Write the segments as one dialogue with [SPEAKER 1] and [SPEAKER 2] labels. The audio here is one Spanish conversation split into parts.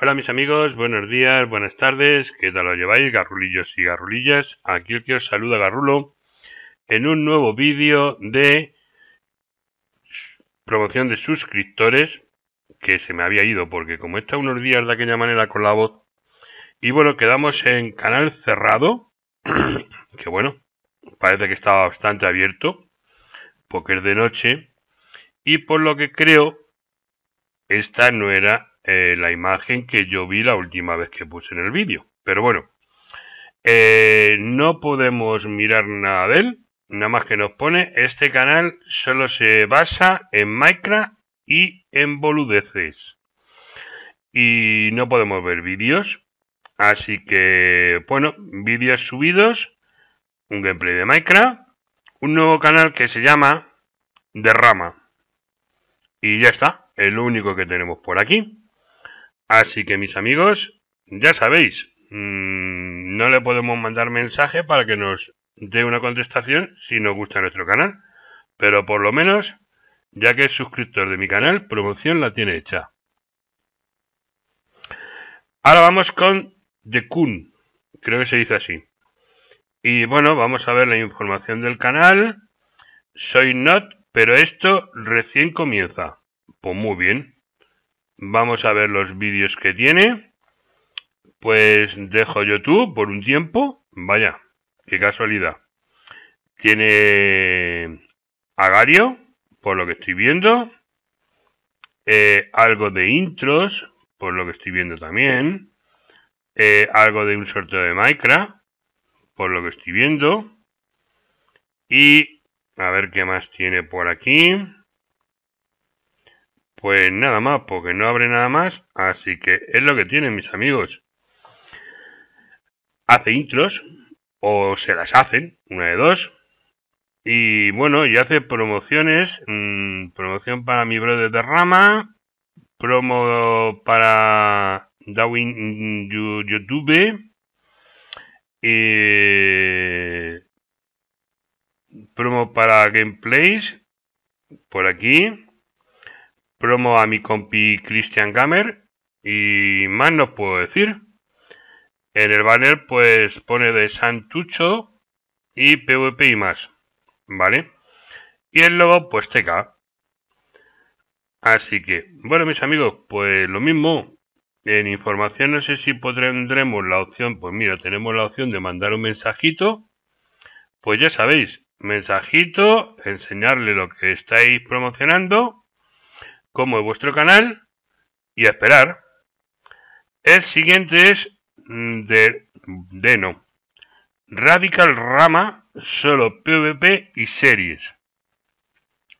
[SPEAKER 1] Hola mis amigos, buenos días, buenas tardes, ¿qué tal lo lleváis garrulillos y garrulillas? Aquí el que os saluda Garrulo en un nuevo vídeo de promoción de suscriptores que se me había ido porque como está unos días de aquella manera con la voz y bueno, quedamos en canal cerrado que bueno, parece que estaba bastante abierto porque es de noche y por lo que creo esta no era eh, la imagen que yo vi la última vez que puse en el vídeo. Pero bueno, eh, no podemos mirar nada de él, nada más que nos pone, este canal solo se basa en Minecraft y en boludeces. Y no podemos ver vídeos, así que, bueno, vídeos subidos, un gameplay de Minecraft, un nuevo canal que se llama Derrama. Y ya está, es lo único que tenemos por aquí. Así que mis amigos, ya sabéis, mm, no le podemos mandar mensaje para que nos dé una contestación si nos gusta nuestro canal, pero por lo menos, ya que es suscriptor de mi canal, promoción la tiene hecha. Ahora vamos con The Kun, creo que se dice así. Y bueno, vamos a ver la información del canal. Soy Not, pero esto recién comienza. Pues muy bien. Vamos a ver los vídeos que tiene. Pues dejo YouTube por un tiempo. Vaya, qué casualidad. Tiene Agario, por lo que estoy viendo. Eh, algo de intros, por lo que estoy viendo también. Eh, algo de un sorteo de Minecraft, por lo que estoy viendo. Y a ver qué más tiene por aquí. Pues nada más, porque no abre nada más, así que es lo que tienen mis amigos. Hace intros, o se las hacen, una de dos. Y bueno, y hace promociones, mm, promoción para mi brother de rama, promo para Darwin mm, YouTube, Y promo para gameplays, por aquí promo a mi compi Christian Gamer y más no puedo decir. En el banner pues pone de Santucho y PvP y más, ¿vale? Y el logo pues TK. Así que, bueno mis amigos, pues lo mismo. En información no sé si tendremos la opción, pues mira, tenemos la opción de mandar un mensajito. Pues ya sabéis, mensajito, enseñarle lo que estáis promocionando como vuestro canal y a esperar. El siguiente es mm, de no Radical Rama, solo PvP y series.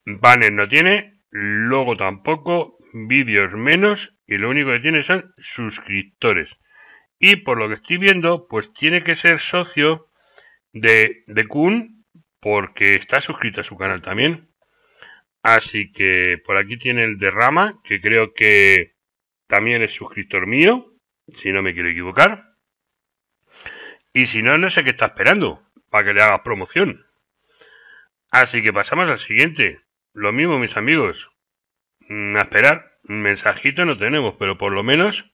[SPEAKER 1] Banner no tiene, logo tampoco, vídeos menos y lo único que tiene son suscriptores. Y por lo que estoy viendo, pues tiene que ser socio de, de Kun porque está suscrito a su canal también. Así que por aquí tiene el derrama, que creo que también es suscriptor mío, si no me quiero equivocar. Y si no, no sé qué está esperando para que le hagas promoción. Así que pasamos al siguiente. Lo mismo, mis amigos. Mm, a esperar, mensajito no tenemos, pero por lo menos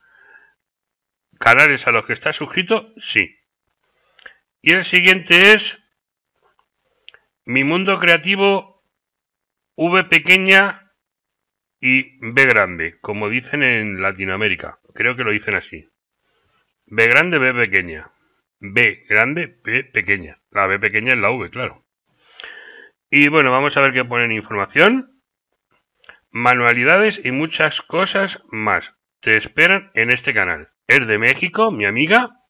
[SPEAKER 1] canales a los que está suscrito, sí. Y el siguiente es Mi Mundo Creativo V pequeña y B grande, como dicen en Latinoamérica. Creo que lo dicen así. B grande, B pequeña. B grande, B pequeña. La B pequeña es la V, claro. Y bueno, vamos a ver qué ponen información. Manualidades y muchas cosas más te esperan en este canal. Es de México, mi amiga.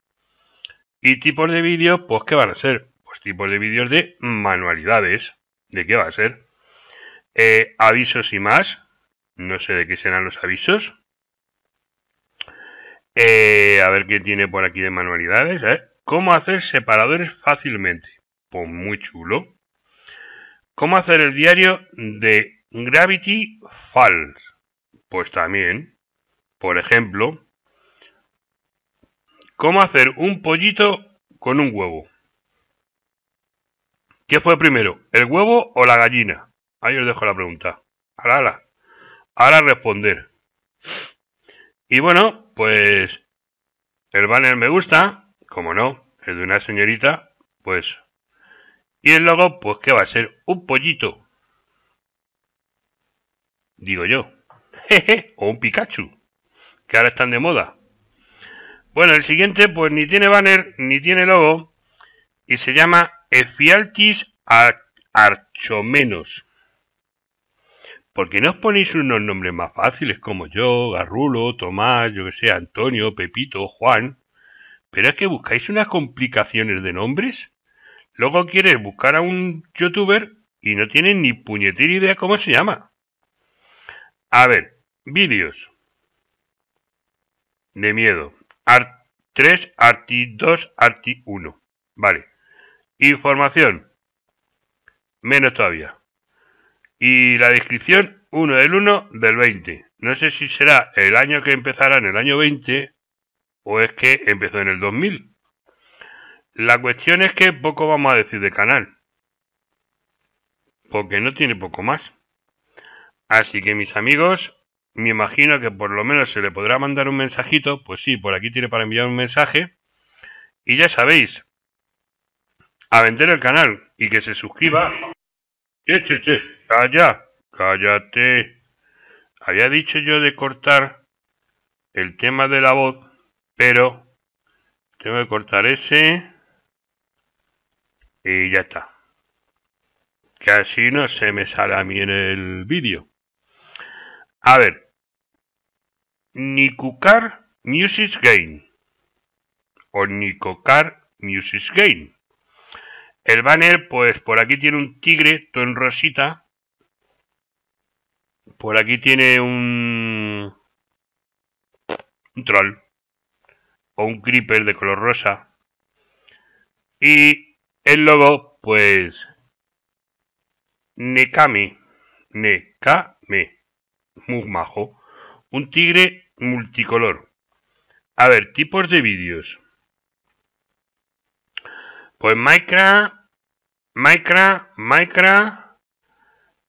[SPEAKER 1] Y tipos de vídeos, pues ¿qué van a ser? Pues tipos de vídeos de manualidades. ¿De qué va a ser? Eh, avisos y más. No sé de qué serán los avisos. Eh, a ver qué tiene por aquí de manualidades. ¿eh? ¿Cómo hacer separadores fácilmente? Pues muy chulo. ¿Cómo hacer el diario de Gravity Falls? Pues también. Por ejemplo, ¿cómo hacer un pollito con un huevo? ¿Qué fue primero, el huevo o la gallina? Ahí os dejo la pregunta. Ahora, ahora. Ahora responder. Y bueno, pues el banner me gusta, como no, el de una señorita, pues. Y el logo, pues que va a ser un pollito. Digo yo. o un Pikachu, que ahora están de moda. Bueno, el siguiente, pues ni tiene banner, ni tiene logo, y se llama Efialtis Archomenos. ¿Por qué no os ponéis unos nombres más fáciles como yo, Garrulo, Tomás, yo que sé, Antonio, Pepito, Juan? Pero es que buscáis unas complicaciones de nombres. Luego quieres buscar a un youtuber y no tienes ni puñetera idea cómo se llama. A ver, vídeos. De miedo. Art 3, arti 2, arti 1. Vale. Información. Menos todavía. Y la descripción 1 del 1 del 20. No sé si será el año que empezará en el año 20 o es que empezó en el 2000. La cuestión es que poco vamos a decir de canal. Porque no tiene poco más. Así que mis amigos, me imagino que por lo menos se le podrá mandar un mensajito. Pues sí, por aquí tiene para enviar un mensaje. Y ya sabéis, a vender el canal y que se suscriba Che, che, che, calla, cállate. Había dicho yo de cortar el tema de la voz, pero tengo que cortar ese y ya está. Que así no se me sale a mí en el vídeo. A ver, Nikucar Music Game o Nikocar Music Game. El banner, pues por aquí tiene un tigre, todo en rosita. Por aquí tiene un... troll. O un creeper de color rosa. Y el logo, pues... Nekami. Nekame. Muy majo. Un tigre multicolor. A ver, tipos de vídeos. Pues Micra, Micra, Micra,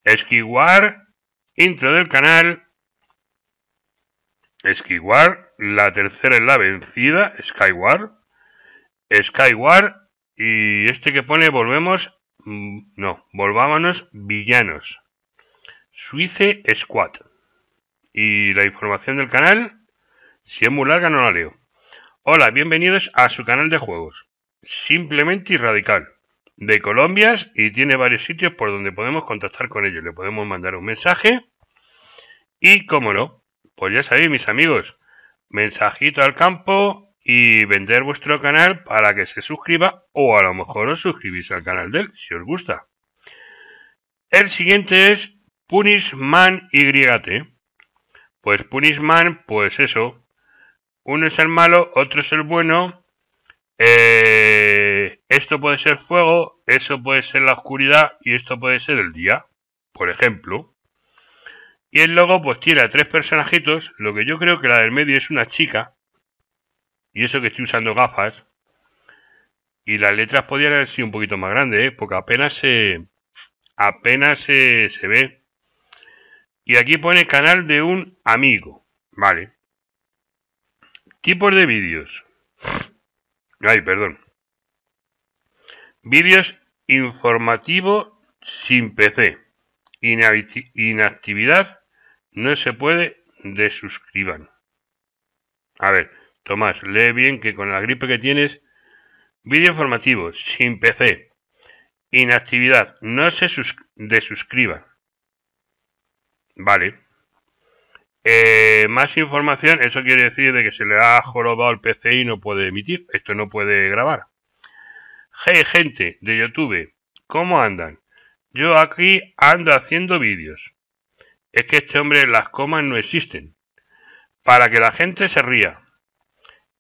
[SPEAKER 1] Skywar, intro del canal, esquivar, la tercera es la vencida, Skyward, Skyward, y este que pone volvemos, mm, no, volvámonos villanos, Suice Squad. Y la información del canal, si es muy larga no la leo. Hola, bienvenidos a su canal de juegos simplemente y radical de Colombia y tiene varios sitios por donde podemos contactar con ellos. Le podemos mandar un mensaje y, como no, pues ya sabéis, mis amigos, mensajito al campo y vender vuestro canal para que se suscriba o a lo mejor os suscribís al canal de él si os gusta. El siguiente es Punishman YT. Pues Punishman, pues eso. Uno es el malo, otro es el bueno eh, esto puede ser fuego, eso puede ser la oscuridad y esto puede ser el día, por ejemplo. Y el logo pues tiene a tres personajitos, lo que yo creo que la del medio es una chica, y eso que estoy usando gafas. Y las letras Podrían haber sido un poquito más grandes, ¿eh? porque apenas se, apenas se, se ve. Y aquí pone canal de un amigo, ¿vale? Tipos de vídeos. Ay, perdón. Vídeos informativo sin PC. Inactividad. No se puede desuscriban. A ver, Tomás, lee bien que con la gripe que tienes. Vídeo informativo sin PC. Inactividad. No se desuscriban. Vale. Eh, más información, eso quiere decir de que se le ha jorobado el PC y no puede emitir, esto no puede grabar. Hey gente de YouTube, ¿cómo andan? Yo aquí ando haciendo vídeos. Es que este hombre las comas no existen. Para que la gente se ría.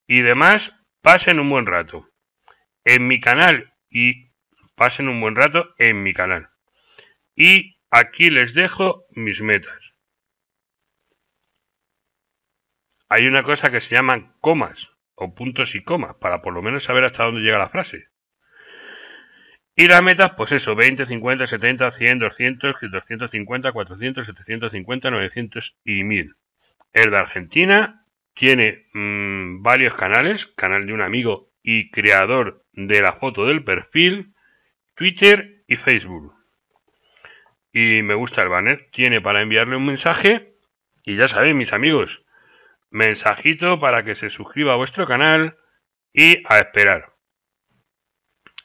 [SPEAKER 1] Y demás, pasen un buen rato. En mi canal y pasen un buen rato en mi canal. Y aquí les dejo mis metas. hay una cosa que se llaman comas o puntos y comas para por lo menos saber hasta dónde llega la frase. Y las metas, pues eso, 20, 50, 70, 100, 200, 250, 400, 750, 900 y 1000. El de Argentina tiene mm, varios canales, canal de un amigo y creador de la foto del perfil, Twitter y Facebook. Y me gusta el banner, tiene para enviarle un mensaje y ya sabéis, mis amigos, mensajito para que se suscriba a vuestro canal y a esperar.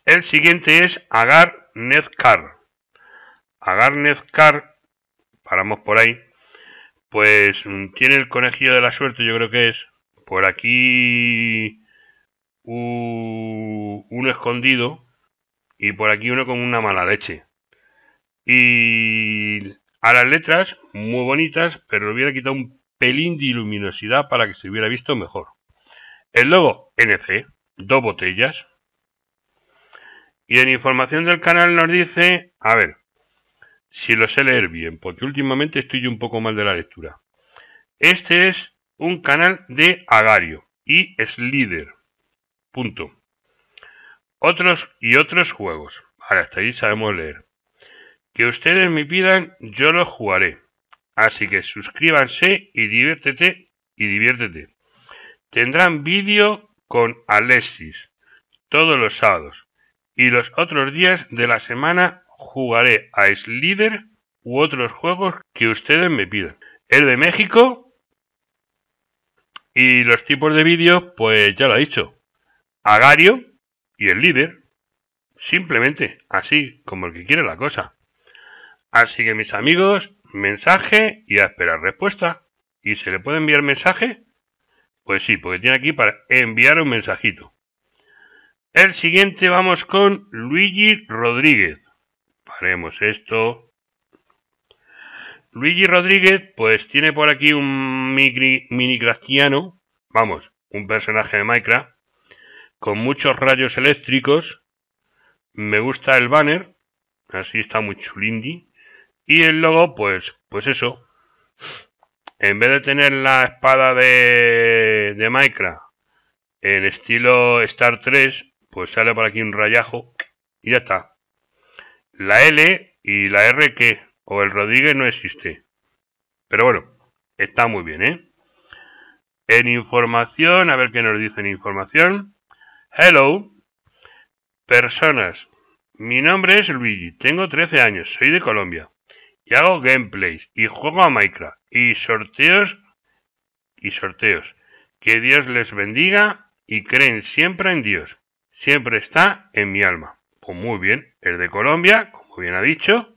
[SPEAKER 1] El siguiente es Agar Nezcar. Agar Nezcar, paramos por ahí, pues mm, tiene el conejillo de la suerte, yo creo que es. Por aquí un uno escondido y por aquí uno con una mala leche. Y a las letras, muy bonitas, pero le hubiera quitado un pelín de luminosidad para que se hubiera visto mejor. El logo NC, dos botellas. Y en información del canal nos dice, a ver, si lo sé leer bien, porque últimamente estoy un poco mal de la lectura. Este es un canal de Agario y es líder. Punto. Otros y otros juegos. Ahora hasta ahí sabemos leer. Que ustedes me pidan, yo lo jugaré. Así que suscríbanse y diviértete y diviértete. Tendrán vídeo con Alexis todos los sábados y los otros días de la semana jugaré a Slider u otros juegos que ustedes me pidan. El de México y los tipos de vídeos, pues ya lo he dicho. Agario y el líder. Simplemente así como el que quiere la cosa. Así que mis amigos, mensaje y a esperar respuesta. ¿Y se le puede enviar mensaje? Pues sí, porque tiene aquí para enviar un mensajito. El siguiente vamos con Luigi Rodríguez. Paremos esto. Luigi Rodríguez, pues tiene por aquí un mini, mini vamos, un personaje de Minecraft, con muchos rayos eléctricos. Me gusta el banner, así está muy chulindi. Y el logo, pues, pues eso. En vez de tener la espada de, de Minecraft en estilo Star 3, pues sale por aquí un rayajo y ya está. La L y la R que, o el Rodríguez no existe. Pero bueno, está muy bien, ¿eh? En información, a ver qué nos dicen información. Hello, personas. Mi nombre es Luigi, tengo 13 años, soy de Colombia y hago gameplays y juego a Minecraft y sorteos y sorteos. Que Dios les bendiga y creen siempre en Dios. Siempre está en mi alma. Pues muy bien, es de Colombia, como bien ha dicho.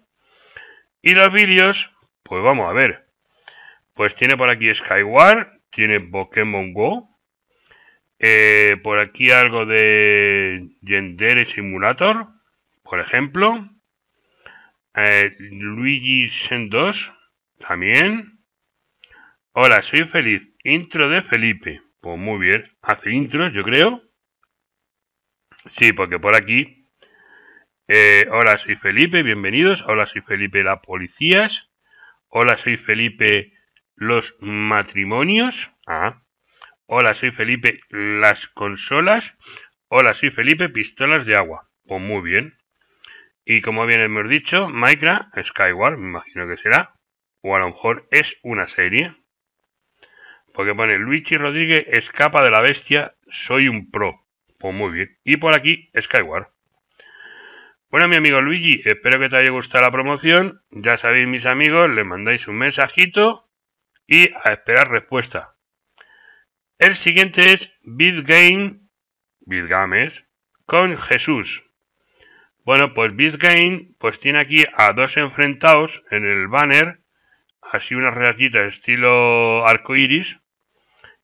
[SPEAKER 1] Y los vídeos, pues vamos a ver. Pues tiene por aquí Skyward, tiene Pokémon Go, eh, por aquí algo de Yendere Simulator, por ejemplo. Eh, Luigi Sendos 2, también. Hola, soy feliz. Intro de Felipe. Pues muy bien. Hace intro yo creo. Sí, porque por aquí. Eh, hola, soy Felipe, bienvenidos. Hola, soy Felipe Las Policías. Hola, soy Felipe los matrimonios. Ah. Hola, soy Felipe las consolas. Hola, soy Felipe pistolas de agua. Pues muy bien. Y como bien hemos dicho, Minecraft Skyward, me imagino que será, o a lo mejor es una serie. Porque pone Luigi Rodríguez escapa de la bestia, soy un pro. Pues muy bien. Y por aquí Skyward. Bueno, mi amigo Luigi, espero que te haya gustado la promoción. Ya sabéis, mis amigos, le mandáis un mensajito y a esperar respuesta. El siguiente es Bitgame, Bitgames, con Jesús. Bueno, pues BitGain pues tiene aquí a dos enfrentados en el banner, así una rayitas estilo arco iris.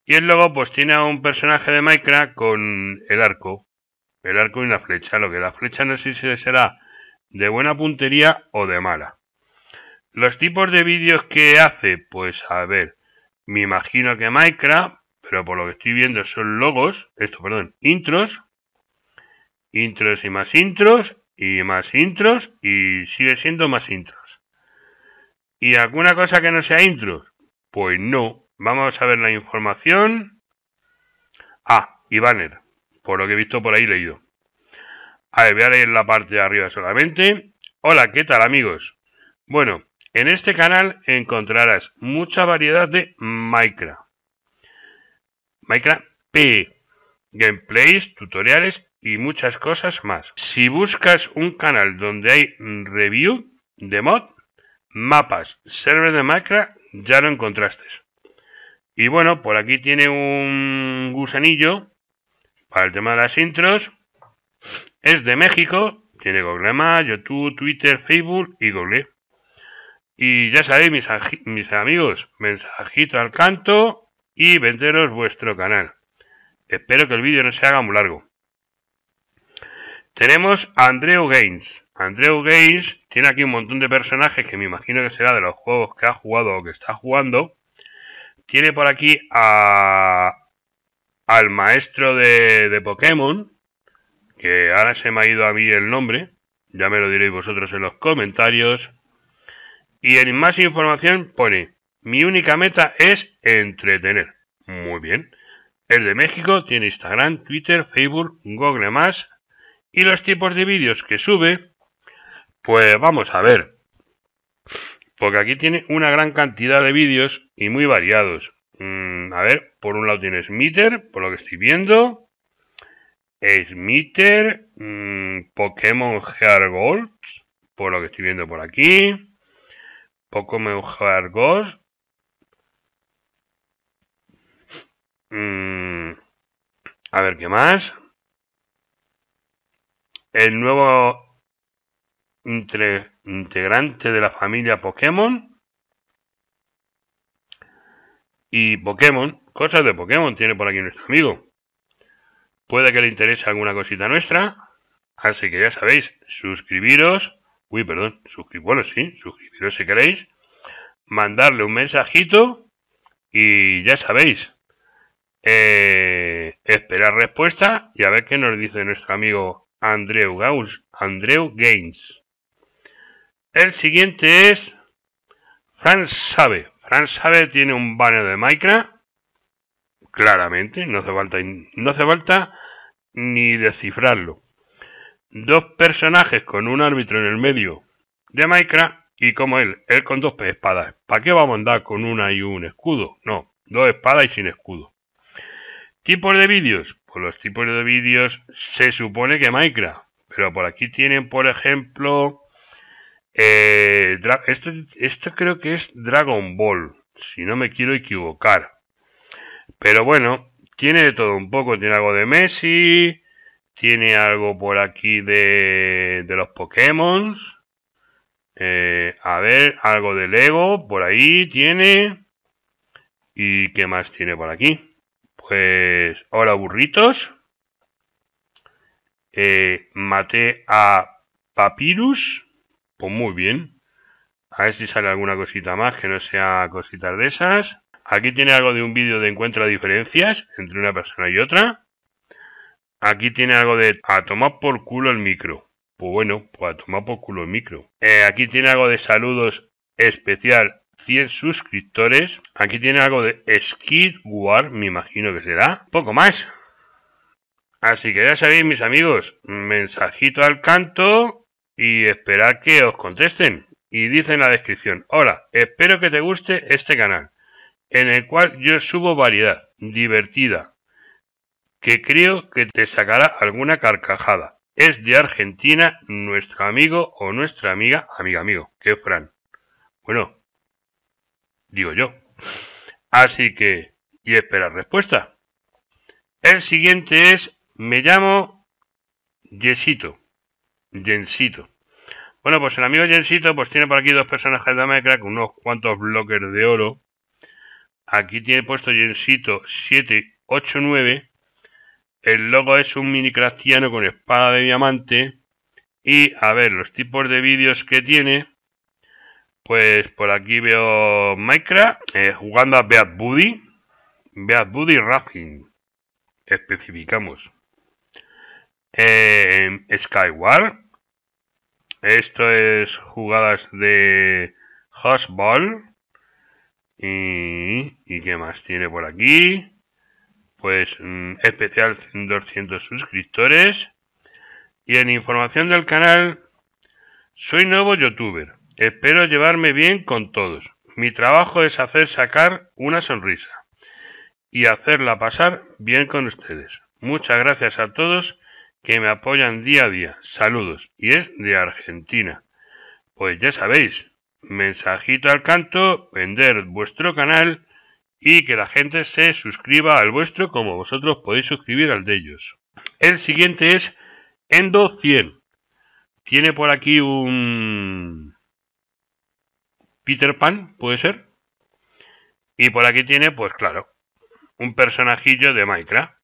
[SPEAKER 1] Y el logo pues tiene a un personaje de Minecraft con el arco, el arco y una flecha, lo que la flecha no sé si será de buena puntería o de mala. Los tipos de vídeos que hace, pues a ver, me imagino que Minecraft, pero por lo que estoy viendo son logos, esto perdón, intros, intros y más intros y más intros y sigue siendo más intros. ¿Y alguna cosa que no sea intros? Pues no. Vamos a ver la información. Ah, y banner, por lo que he visto por ahí leído. A ver, voy a leer la parte de arriba solamente. Hola, ¿qué tal amigos? Bueno, en este canal encontrarás mucha variedad de Minecraft. Minecraft P. Gameplays, tutoriales y muchas cosas más. Si buscas un canal donde hay review de mod, mapas, server de macra, ya lo encontraste. Y bueno, por aquí tiene un gusanillo para el tema de las intros. Es de México, tiene Google Maps, YouTube, Twitter, Facebook y Google. Y ya sabéis, mis, mis amigos, mensajito al canto y venderos vuestro canal. Espero que el vídeo no se haga muy largo. Tenemos a Andreu Gaines. Andreu Gaines tiene aquí un montón de personajes que me imagino que será de los juegos que ha jugado o que está jugando. Tiene por aquí al maestro de, Pokémon, que ahora se me ha ido a mí el nombre, ya me lo diréis vosotros en los comentarios. Y en más información pone, mi única meta es entretener. Muy bien. El de México tiene Instagram, Twitter, Facebook, Google ⁇ y los tipos de vídeos que sube, pues vamos a ver. Porque aquí tiene una gran cantidad de vídeos y muy variados. Mm, a ver, por un lado tiene Smiter, por lo que estoy viendo. Smiter, mm, Pokémon Gear Gold, por lo que estoy viendo por aquí. Pokémon mejor Gold. Mm, a ver qué más el nuevo integrante de la familia Pokémon. Y Pokémon, cosas de Pokémon tiene por aquí nuestro amigo. Puede que le interese alguna cosita nuestra. Así que ya sabéis, suscribiros. Uy, perdón, suscribiros, bueno, sí, suscribiros si queréis. Mandarle un mensajito. Y ya sabéis, eh, esperar respuesta y a ver qué nos dice nuestro amigo Andreu, Gauss, Andreu Gaines. El siguiente es Fran Sabe. Fran Sabe tiene un banner de Minecraft. Claramente, no hace falta, no hace falta ni descifrarlo. Dos personajes con un árbitro en el medio de Minecraft y como él, él con dos espadas. ¿Para qué vamos a andar con una y un escudo? No, dos espadas y sin escudo. Tipos de vídeos los tipos de vídeos, se supone que Minecraft. Pero por aquí tienen, por ejemplo, eh, esto, este creo que es Dragon Ball, si no me quiero equivocar. Pero bueno, tiene de todo un poco, tiene algo de Messi, tiene algo por aquí de, los Pokémon. Eh, a ver, algo de Lego por ahí tiene. ¿Y qué más tiene por aquí? Pues, hola burritos. Eh, maté a Papyrus. Pues muy bien. A ver si sale alguna cosita más que no sea cositas de esas. Aquí tiene algo de un vídeo de encuentro de diferencias entre una persona y otra. Aquí tiene algo de a tomar por culo el micro. Pues bueno, pues a tomar por culo el micro. Eh, aquí tiene algo de saludos especial suscriptores. Aquí tiene algo de war me imagino que será. Poco más. Así que ya sabéis, mis amigos, mensajito al canto y esperad que os contesten. Y dice en la descripción, hola, espero que te guste este canal, en el cual yo subo variedad, divertida, que creo que te sacará alguna carcajada. Es de Argentina nuestro amigo o nuestra amiga, amiga, amigo, que es Fran. Bueno, digo yo. Así que, y esperar respuesta. El siguiente es, me llamo Yesito. Jensito. Bueno, pues el amigo Jensito pues tiene por aquí dos personajes de Minecraft, unos cuantos bloques de oro. Aquí tiene puesto Jensito 789. El logo es un mini craftiano con espada de diamante. Y a ver, los tipos de vídeos que tiene. Pues por aquí veo Minecraft eh, jugando a Beat Buddy. Beat Buddy Racing. Especificamos. Eh, Skyward. Esto es jugadas de Hotball. Y, y qué más tiene por aquí. Pues mm, especial 200 suscriptores. Y en información del canal, soy nuevo youtuber. Espero llevarme bien con todos. Mi trabajo es hacer sacar una sonrisa y hacerla pasar bien con ustedes. Muchas gracias a todos que me apoyan día a día. Saludos. Y es de Argentina. Pues ya sabéis, mensajito al canto, vender vuestro canal y que la gente se suscriba al vuestro como vosotros podéis suscribir al de ellos. El siguiente es Endo 100. Tiene por aquí un Peter Pan, puede ser. Y por aquí tiene, pues claro, un personajillo de Minecraft.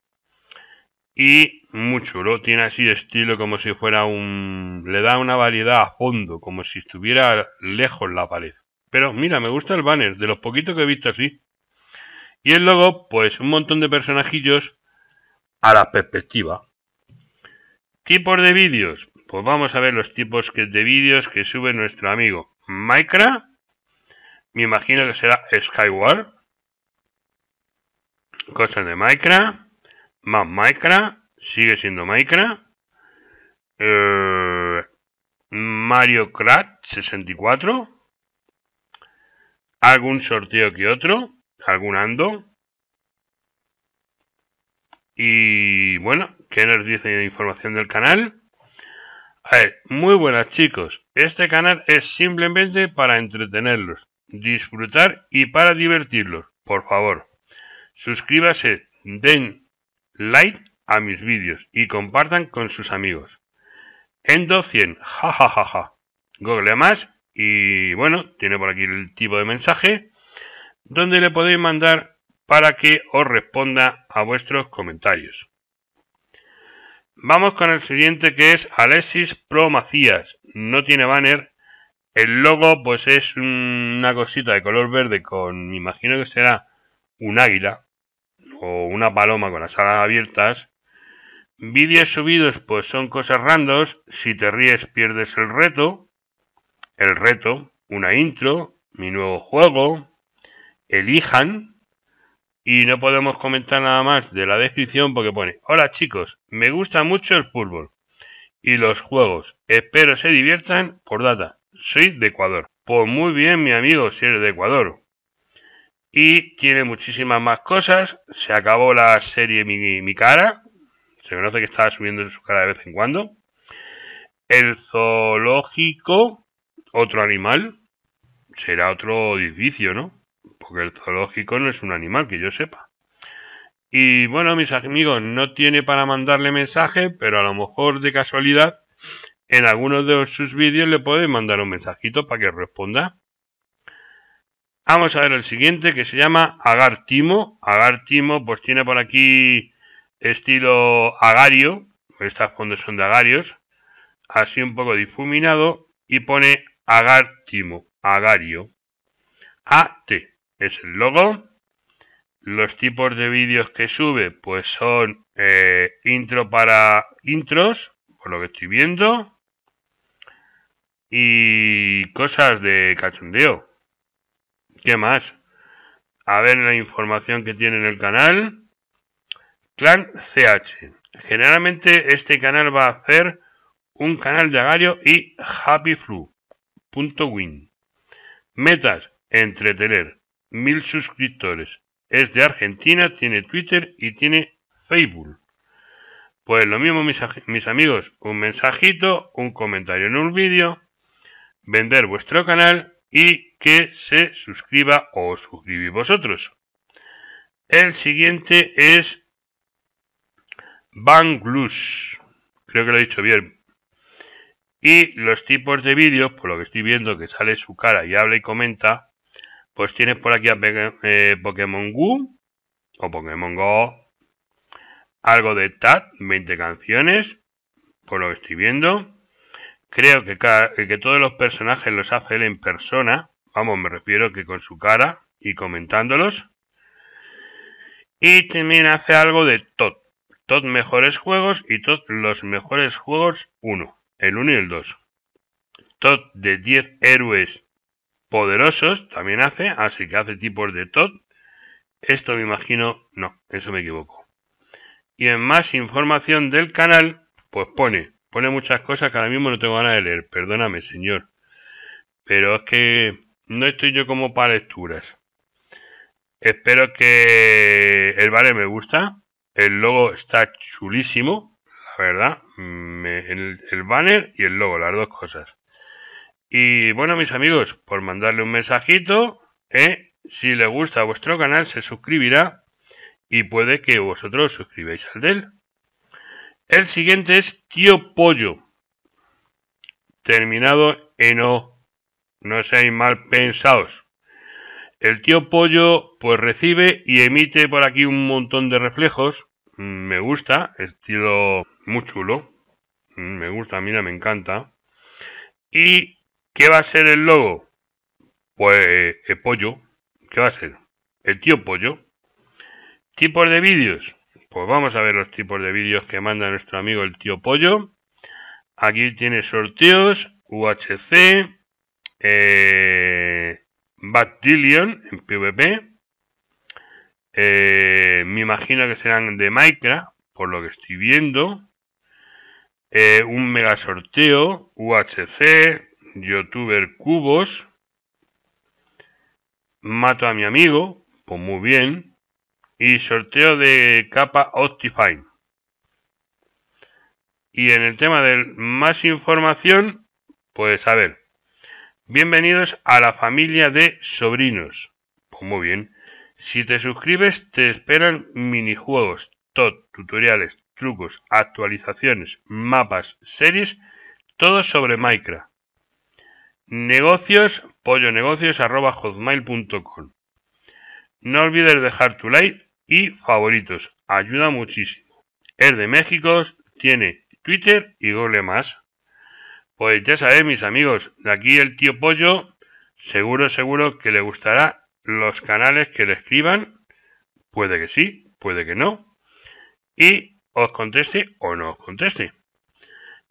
[SPEAKER 1] Y muy chulo, tiene así de estilo como si fuera un... Le da una variedad a fondo, como si estuviera lejos la pared. Pero mira, me gusta el banner, de los poquitos que he visto así. Y el logo, pues un montón de personajillos a la perspectiva. Tipos de vídeos. Pues vamos a ver los tipos de vídeos que sube nuestro amigo Minecraft me imagino que será Skyward. Cosas de Minecraft. Más Minecraft. Sigue siendo Minecraft. Eh, Mario Kart 64. Algún sorteo que otro. Algún ando. Y bueno, ¿qué nos dice la información del canal? A ver, muy buenas chicos. Este canal es simplemente para entretenerlos disfrutar y para divertirlos. Por favor, suscríbase, den like a mis vídeos y compartan con sus amigos. en 200 jajajaja. Ja, ja, ja. Google más y bueno, tiene por aquí el tipo de mensaje donde le podéis mandar para que os responda a vuestros comentarios. Vamos con el siguiente que es Alexis Pro Macías. No tiene banner el logo, pues es una cosita de color verde con, me imagino que será un águila o una paloma con las alas abiertas. Vídeos subidos, pues son cosas randos. Si te ríes, pierdes el reto. El reto, una intro, mi nuevo juego, elijan. Y no podemos comentar nada más de la descripción porque pone, hola chicos, me gusta mucho el fútbol y los juegos. Espero se diviertan por data soy de Ecuador. Pues muy bien, mi amigo, si eres de Ecuador. Y tiene muchísimas más cosas. Se acabó la serie Mi, mi Cara. Se conoce que estaba subiendo su cara de vez en cuando. El zoológico, otro animal. Será otro edificio, ¿no? Porque el zoológico no es un animal, que yo sepa. Y bueno, mis amigos, no tiene para mandarle mensaje, pero a lo mejor de casualidad en algunos de sus vídeos le podéis mandar un mensajito para que responda. Vamos a ver el siguiente que se llama Agartimo. Agartimo pues tiene por aquí estilo agario, estas fondos son de agarios, así un poco difuminado y pone Agartimo, agario. AT es el logo. Los tipos de vídeos que sube pues son eh, intro para intros, por lo que estoy viendo y cosas de cachondeo. ¿Qué más? A ver la información que tiene en el canal. Clan CH. Generalmente este canal va a hacer un canal de agario y happy win. Metas, entretener. Mil suscriptores. Es de Argentina, tiene Twitter y tiene Facebook. Pues lo mismo mis, mis amigos, un mensajito, un comentario en un vídeo vender vuestro canal y que se suscriba o suscribís vosotros. El siguiente es Banglus. Creo que lo he dicho bien. Y los tipos de vídeos, por lo que estoy viendo que sale su cara y habla y comenta, pues tienes por aquí a eh, Pokémon Go o Pokémon Go, algo de TAT, 20 canciones, por lo que estoy viendo. Creo que, que todos los personajes los hace él en persona, vamos, me refiero que con su cara y comentándolos. Y también hace algo de Todd. Todd mejores juegos y Todd los mejores juegos 1, el 1 y el 2. Todd de 10 héroes poderosos también hace, así que hace tipos de Todd. Esto me imagino, no, eso me equivoco. Y en más información del canal, pues pone pone muchas cosas que ahora mismo no tengo ganas de leer, perdóname, señor. Pero es que no estoy yo como para lecturas. Espero que el banner me gusta. El logo está chulísimo, la verdad. Me, el, banner y el logo, las dos cosas. Y bueno, mis amigos, por mandarle un mensajito, ¿eh? si le gusta vuestro canal, se suscribirá y puede que vosotros os suscribáis al de él. El siguiente es tío pollo. Terminado en O. No seáis mal pensados. El tío pollo pues recibe y emite por aquí un montón de reflejos. Me gusta, estilo muy chulo. Me gusta, mira, me encanta. ¿Y qué va a ser el logo? Pues el eh, pollo. ¿Qué va a ser? El tío pollo. Tipos de vídeos. Pues vamos a ver los tipos de vídeos que manda nuestro amigo el tío Pollo. Aquí tiene sorteos, UHC, eh, Dillion en PvP. Eh, me imagino que serán de Minecraft, por lo que estoy viendo. Eh, un mega sorteo, UHC, youtuber cubos. Mato a mi amigo, pues muy bien y sorteo de capa Optifine. Y en el tema de más información, pues a ver, bienvenidos a la familia de sobrinos. Pues muy bien, si te suscribes te esperan minijuegos, tot, tutoriales, trucos, actualizaciones, mapas, series, todo sobre Minecraft. Negocios, pollonegocios.com. No olvides dejar tu like y favoritos. Ayuda muchísimo. Es de México, tiene Twitter y Google más. Pues ya sabéis, mis amigos, de aquí el tío Pollo, seguro, seguro que le gustará los canales que le escriban. Puede que sí, puede que no. Y os conteste o no os conteste.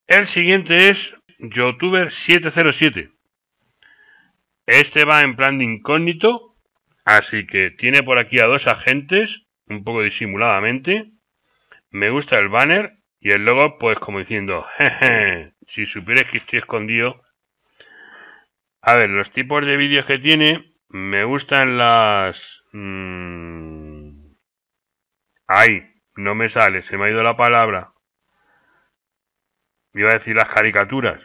[SPEAKER 1] El siguiente es youtuber 707. Este va en plan de incógnito, así que tiene por aquí a dos agentes un poco disimuladamente. Me gusta el banner y el logo, pues como diciendo, jeje, si supieras que estoy escondido. A ver, los tipos de vídeos que tiene, me gustan las... Mm, ay, no me sale, se me ha ido la palabra. Iba a decir las caricaturas.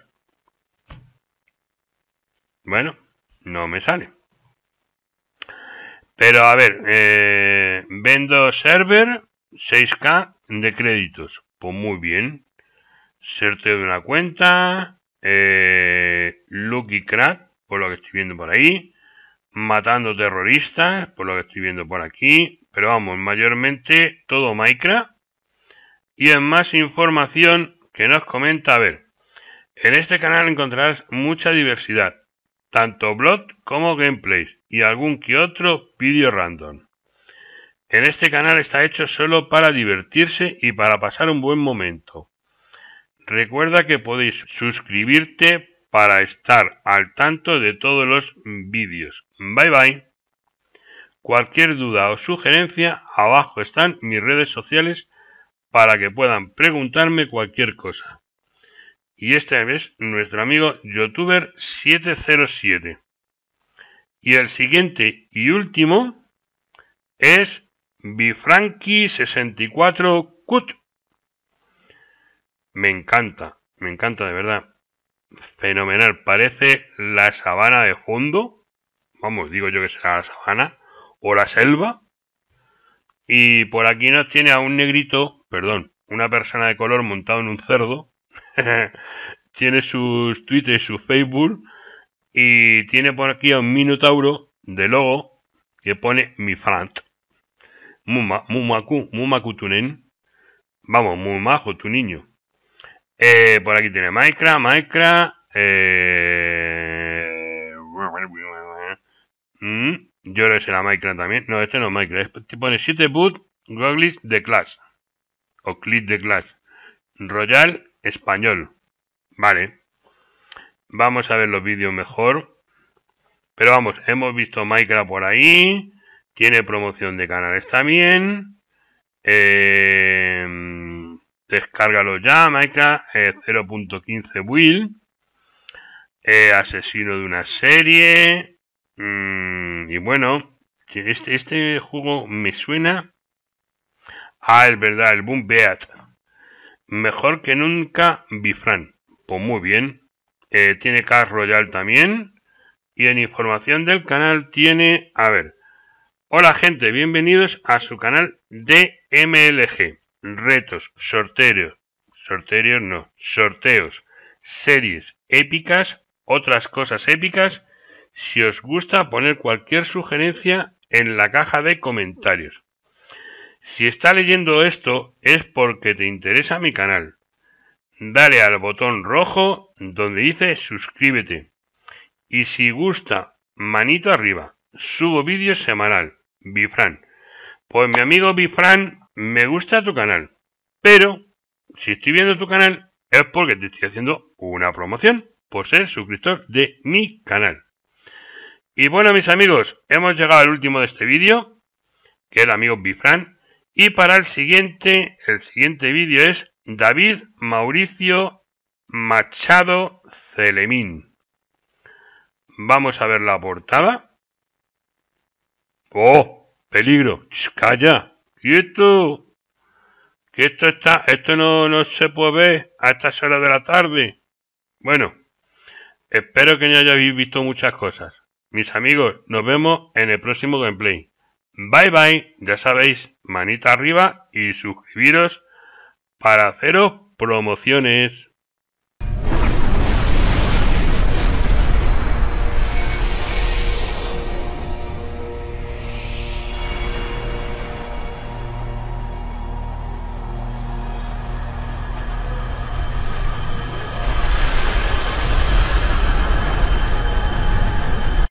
[SPEAKER 1] Bueno, no me sale. Pero a ver, eh, vendo server 6K de créditos. Pues muy bien. Serteo de una cuenta. Eh, Lucky Crack, por lo que estoy viendo por ahí. Matando terroristas, por lo que estoy viendo por aquí. Pero vamos, mayormente todo Minecraft. Y en más información que nos comenta, a ver. En este canal encontrarás mucha diversidad, tanto blog como gameplays y algún que otro vídeo random. En este canal está hecho solo para divertirse y para pasar un buen momento. Recuerda que podéis suscribirte para estar al tanto de todos los vídeos. Bye bye. Cualquier duda o sugerencia, abajo están mis redes sociales para que puedan preguntarme cualquier cosa. Y este es nuestro amigo youtuber 707. Y el siguiente y último es bifranqui 64 Cut. Me encanta, me encanta de verdad. Fenomenal, parece la sabana de fondo. Vamos, digo yo que será la sabana o la selva. Y por aquí nos tiene a un negrito, perdón, una persona de color montado en un cerdo. tiene sus tweets y su Facebook y tiene por aquí a un Minotauro de logo que pone mi frant. Muma, mumaku, Mumakutunen tunen. Vamos, muy majo tu niño. Eh, por aquí tiene Minecraft, Minecraft. Eh, mm, yo creo que será Minecraft también. No, este no es Minecraft. Este te pone 7 boot, goggles de Clash. O clip de Clash. Royal español. Vale. Vamos a ver los vídeos mejor. Pero vamos, hemos visto Minecraft por ahí. Tiene promoción de canales también. Em, descárgalo ya, Minecraft 0.15 eh, Will. Eh, asesino de una serie. Mm, y bueno, este, este juego me suena. Ah, es verdad, el Boom Beat. Mejor que nunca, Bifran. Pues muy bien. Eh, tiene Cash Royal también. Y en información del canal tiene, a ver, hola gente, bienvenidos a su canal de Retos, sorteos, sorteos no, sorteos, series épicas, otras cosas épicas. Si os gusta, poner cualquier sugerencia en la caja de comentarios. Si está leyendo esto es porque te interesa mi canal dale al botón rojo donde dice suscríbete. Y si gusta, manito arriba. Subo vídeo semanal. Bifran. Pues mi amigo Bifran, me gusta tu canal. Pero, si estoy viendo tu canal, es porque te estoy haciendo una promoción por ser suscriptor de mi canal. Y bueno, mis amigos, hemos llegado al último de este vídeo, que es el amigo Bifran. Y para el siguiente, el siguiente vídeo es David Mauricio Machado Celemín. Vamos a ver la portada. ¡Oh! ¡Peligro! ¡Calla! ¡Quieto! Que esto está, esto no, no se puede ver a estas horas de la tarde. Bueno, espero que no hayáis visto muchas cosas. Mis amigos, nos vemos en el próximo gameplay. Bye bye, ya sabéis, manita arriba y suscribiros para cero promociones.